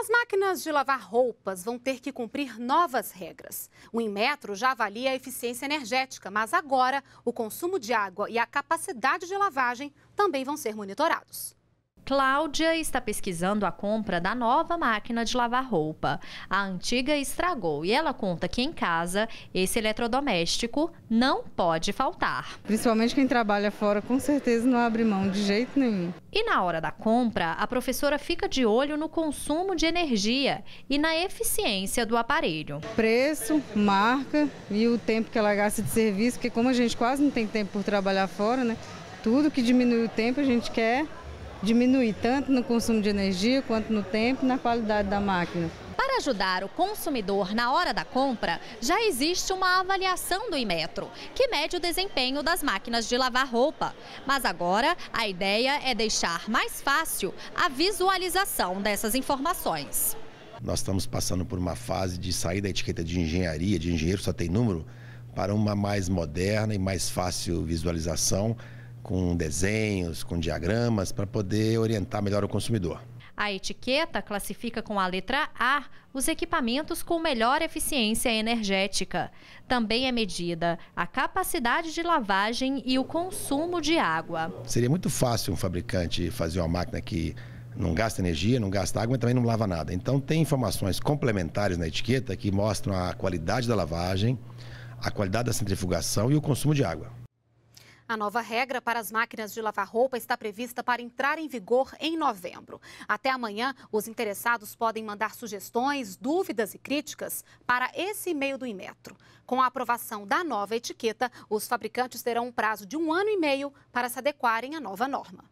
As máquinas de lavar roupas vão ter que cumprir novas regras. O Inmetro já avalia a eficiência energética, mas agora o consumo de água e a capacidade de lavagem também vão ser monitorados. Cláudia está pesquisando a compra da nova máquina de lavar roupa. A antiga estragou e ela conta que em casa esse eletrodoméstico não pode faltar. Principalmente quem trabalha fora, com certeza não abre mão de jeito nenhum. E na hora da compra, a professora fica de olho no consumo de energia e na eficiência do aparelho. Preço, marca e o tempo que ela gasta de serviço, porque como a gente quase não tem tempo por trabalhar fora, né? Tudo que diminui o tempo a gente quer diminuir tanto no consumo de energia quanto no tempo e na qualidade da máquina. Para ajudar o consumidor na hora da compra, já existe uma avaliação do Imetro, que mede o desempenho das máquinas de lavar roupa. Mas agora, a ideia é deixar mais fácil a visualização dessas informações. Nós estamos passando por uma fase de sair da etiqueta de engenharia, de engenheiro só tem número, para uma mais moderna e mais fácil visualização com desenhos, com diagramas, para poder orientar melhor o consumidor. A etiqueta classifica com a letra A os equipamentos com melhor eficiência energética. Também é medida a capacidade de lavagem e o consumo de água. Seria muito fácil um fabricante fazer uma máquina que não gasta energia, não gasta água, e também não lava nada. Então tem informações complementares na etiqueta que mostram a qualidade da lavagem, a qualidade da centrifugação e o consumo de água. A nova regra para as máquinas de lavar roupa está prevista para entrar em vigor em novembro. Até amanhã, os interessados podem mandar sugestões, dúvidas e críticas para esse e-mail do Inmetro. Com a aprovação da nova etiqueta, os fabricantes terão um prazo de um ano e meio para se adequarem à nova norma.